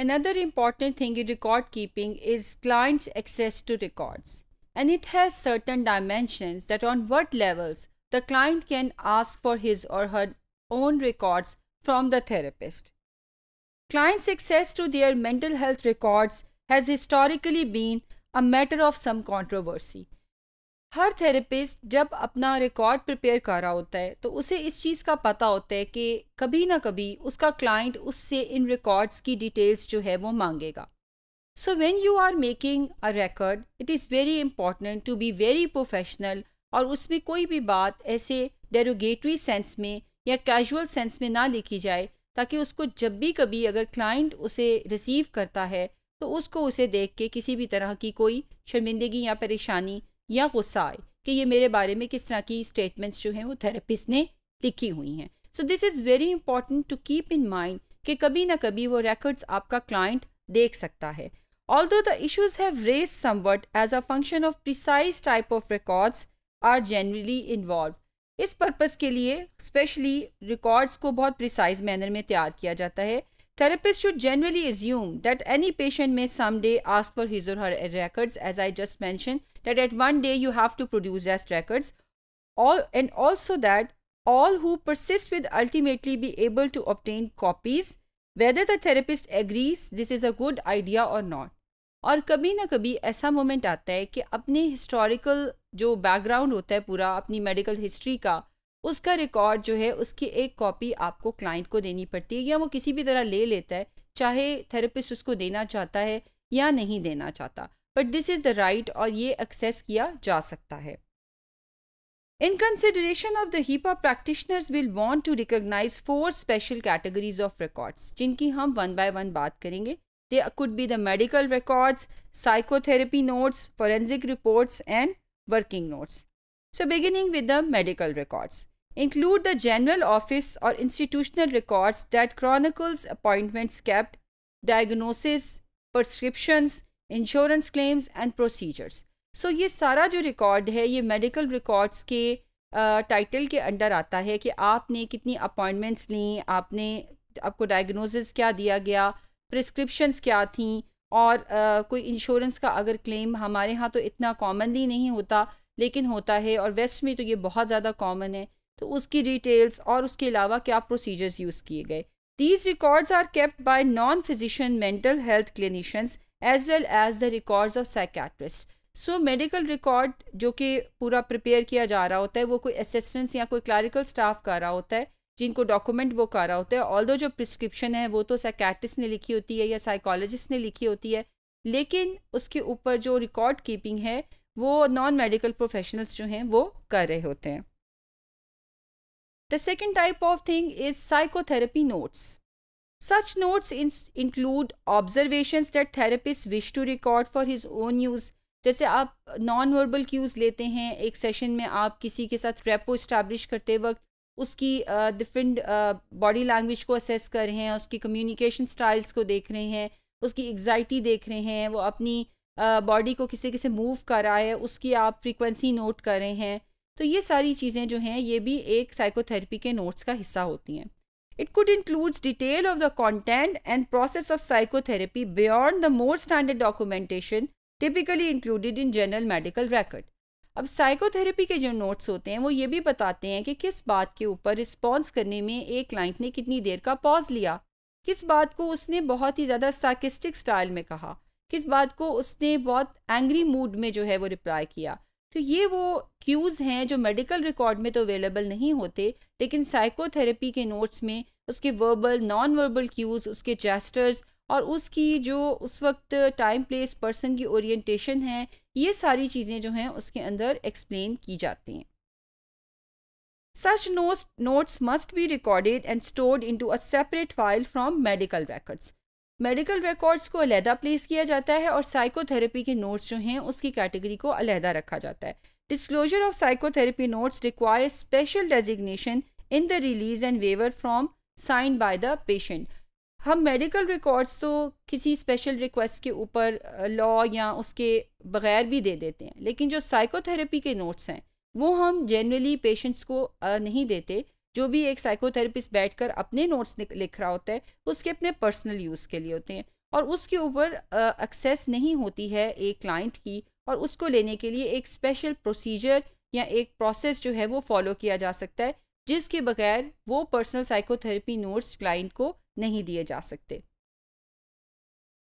Another important thing in record keeping is clients' access to records. And it has certain dimensions that on what levels the client can ask for his or her own records from the therapist. Clients' access to their mental health records has historically been a matter of some controversy हर therapist जब अपना record prepare कर रहा होता है तो उसे इस चीज़ का पता होता है कि कभी ना कभी उसका क्लाइंट उससे इन रिकॉर्ड्स की डिटेल्स जो है वो मांगेगा so when you are making a record it is very important to be very professional और उसमें कोई भी बात ऐसे डेरोगेटरी सेंस में या कैजुअल सेंस में ना लिखी जाए ताकि उसको जब भी कभी अगर क्लाइंट उसे रिसीव करता है तो उसको उसे देख के किसी भी तरह की कोई शर्मिंदगी या परेशानी या गुस्सा आए कि ये मेरे बारे में किस तरह की स्टेटमेंट्स जो हैं वो थेरेपिस्ट ने लिखी हुई हैं so this is very important to keep in mind कि कभी ना कभी वो रिकॉर्ड्स आपका क्लाइंट देख सकता है although the issues have raised somewhat as a function of precise type of records are generally involve इस पर्पज़ के लिए स्पेशली रिकॉर्ड्स को बहुत प्रिसाइज मैनर में तैयार किया जाता है Therapists should generally assume that any patient may someday ask for his or her records, as I just mentioned, that at one day you have to produce rest records, all, and also that all who persist will ultimately be able to obtain copies, whether the therapist agrees this is a good idea or not. और कभी ना कभी ऐसा moment आता है कि अपने historical जो बैकग्राउंड होता है पूरा अपनी मेडिकल हिस्ट्री का उसका रिकॉर्ड जो है उसकी एक कॉपी आपको क्लाइंट को देनी पड़ती है या वो किसी भी तरह ले लेता है चाहे थेरेपिस्ट उसको देना चाहता है या नहीं देना चाहता but this is the right और ये एक्सेस किया जा सकता है in consideration of the HIPAA practitioners will want to recognise four special categories of records जिनकी हम वन बाई वन बात करेंगे they could be the medical records psychotherapy notes forensic reports and working notes So beginning with the medical records include the general office or institutional records that chronicles appointments kept, diagnosis, prescriptions, insurance claims, and procedures. So, ये सारा जो record है ये medical records के title uh, के under आता है कि आपने कितनी अपॉइंटमेंट्स ली आपने आपको डायग्नोसिस क्या दिया गया प्रिस्क्रिप्शंस क्या थी और uh, कोई इंश्योरेंस का अगर क्लेम हमारे यहाँ तो इतना कॉमनली नहीं होता लेकिन होता है और वेस्ट में तो ये बहुत ज़्यादा कॉमन है तो उसकी डिटेल्स और उसके अलावा क्या प्रोसीजर्स यूज़ किए गए these records are kept by non physician mental health clinicians as well as the records of psychiatrists. So medical record जो कि पूरा प्रिपेयर किया जा रहा होता है वो कोई असिस्टेंस या कोई क्लरिकल स्टाफ कर रहा होता है जिनको डॉक्यूमेंट वो कर रहा होता है ऑल जो प्रिस्क्रिप्शन है वो तो साइकेट्रिस्ट ने लिखी होती है या साइकोलॉजिस्ट ने लिखी होती है लेकिन उसके ऊपर जो रिकॉर्ड कीपिंग है वो नॉन मेडिकल प्रोफेशनल्स जो हैं वो कर रहे होते हैं the second type of thing is psychotherapy notes such notes include observation that therapist wish to record for his own use जैसे आप नॉन वर्बल क्यूज लेते हैं एक सेशन में आप किसी के साथ रेपो इस्टेब्लिश करते वक्त उसकी डिफरेंट बॉडी लैंग्वेज को असेस कर रहे हैं उसकी कम्युनिकेशन स्टाइल्स को देख रहे हैं उसकी एग्जाइटी देख रहे हैं वो अपनी बॉडी को किसी किसी मूव करा है उसकी आप फ्रीक्वेंसी नोट कर रहे हैं तो ये सारी चीज़ें जो हैं ये भी एक साइकोथेरेपी के नोट्स का हिस्सा होती हैं it could includes detail of the content and process of psychotherapy beyond the more standard documentation typically included in general medical record अब साइकोथेरेपी के जो नोट्स होते हैं वो ये भी बताते हैं कि किस बात के ऊपर रिस्पॉन्स करने में एक क्लाइंट ने कितनी देर का पॉज लिया किस बात को उसने बहुत ही ज़्यादा साकिस्टिक स्टाइल में कहा किस बात को उसने बहुत एंग्री मूड में जो है वो रिप्लाई किया तो ये वो क्यूज़ हैं जो मेडिकल रिकॉर्ड में तो अवेलेबल नहीं होते लेकिन साइकोथेरेपी के नोट्स में उसके वर्बल नॉन वर्बल क्यूज़ उसके जेस्टर्स और उसकी जो उस वक्त टाइम प्लेस पर्सन की ओरिएंटेशन है ये सारी चीज़ें जो हैं उसके अंदर एक्सप्लेन की जाती हैं such notes notes must be recorded and stored into a separate file from medical records. Medical records को अलहदा प्लेस किया जाता है और साइकोथेरेपी के नोट्स जो हैं उसकी कैटेगरी को अलहदा रखा जाता है disclosure of psychotherapy notes require special designation in the release and waiver from sign by the patient हम मेडिकल रिकॉर्ड्स तो किसी स्पेशल रिक्वेस्ट के ऊपर लॉ या उसके बगैर भी दे देते हैं लेकिन जो साइकोथेरेपी के नोट्स हैं वो हम जनरली पेशेंट्स को नहीं देते जो भी एक साइकोथेरेपिस्ट बैठकर अपने नोट्स लिख रहा होता है उसके अपने पर्सनल यूज़ के लिए होते हैं और उसके ऊपर एक्सेस नहीं होती है एक क्लाइंट की और उसको लेने के लिए एक स्पेशल प्रोसीजर या एक प्रोसेस जो है वो फॉलो किया जा सकता है जिसके बगैर वो पर्सनल साइकोथेरेपी नोट्स क्लाइंट को नहीं दिए जा सकते